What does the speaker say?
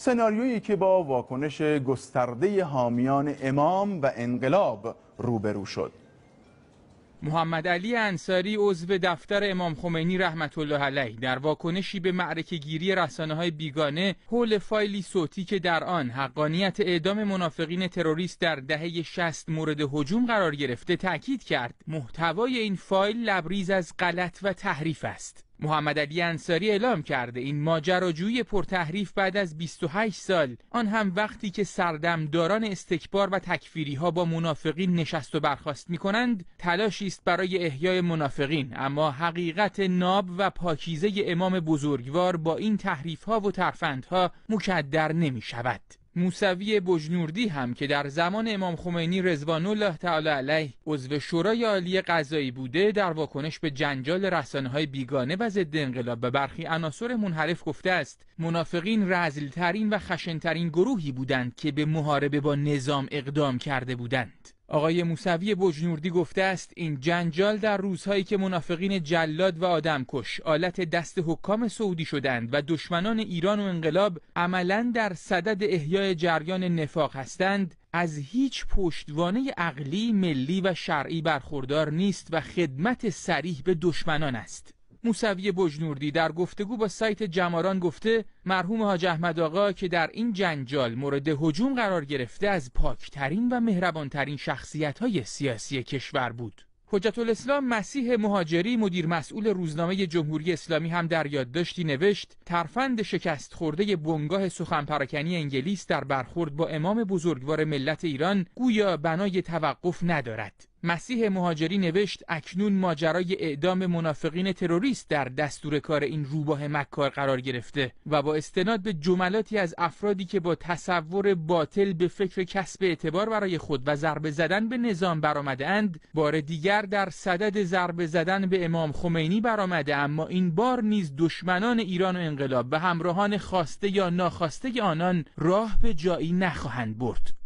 سناریویی که با واکنش گسترده حامیان امام و انقلاب روبرو شد محمد علی انصاری عضو دفتر امام خمینی رحمت الله علیه در واکنشی به معرکه گیری رسانه های بیگانه حول فایلی صوتی که در آن حقانیت اعدام منافقین تروریست در دهه 60 مورد هجوم قرار گرفته تاکید کرد محتوای این فایل لبریز از غلط و تحریف است محمد علی انصاری اعلام کرده این ماجراجویی پرتحریف بعد از 28 سال آن هم وقتی که سردمداران استکبار و تکفیری ها با منافقین نشست و برخواست می کنند تلاشی است برای احیای منافقین اما حقیقت ناب و پاکیزه امام بزرگوار با این تحریف ها و ترفندها مکدر نمی شود موسوی بجنوردی هم که در زمان امام خمینی رزوان الله تعالی علیه عضو شورای عالی قضایی بوده در واکنش به جنجال رسانه های بیگانه و ضد انقلاب به برخی عناصر منحرف گفته است منافقین رزلترین و خشنترین گروهی بودند که به محاربه با نظام اقدام کرده بودند آقای موسوی بجنوردی گفته است این جنجال در روزهایی که منافقین جلاد و آدمکش آلت دست حکام سعودی شدند و دشمنان ایران و انقلاب عملا در صدد احیای جریان نفاق هستند از هیچ پشتوانه عقلی، ملی و شرعی برخوردار نیست و خدمت سریح به دشمنان است. موسوی بجنوردی در گفتگو با سایت جماران گفته مرحوم حاج احمد آقا که در این جنجال مورد هجوم قرار گرفته از پاکترین و مهربانترین شخصیت های سیاسی کشور بود حجت الاسلام مسیح مهاجری مدیر مسئول روزنامه جمهوری اسلامی هم در یادداشتی نوشت ترفند شکست خورده بنگاه سخن انگلیس در برخورد با امام بزرگوار ملت ایران گویا بنای توقف ندارد مسیح مهاجری نوشت اکنون ماجرای اعدام منافقین تروریست در دستور کار این روباه مکار قرار گرفته و با استناد به جملاتی از افرادی که با تصور باطل به فکر کسب اعتبار برای خود و ضربه زدن به نظام برامده اند بار دیگر در صدد ضربه زدن به امام خمینی برآمده اما این بار نیز دشمنان ایران و انقلاب به همراهان خواسته یا ناخواسته آنان راه به جایی نخواهند برد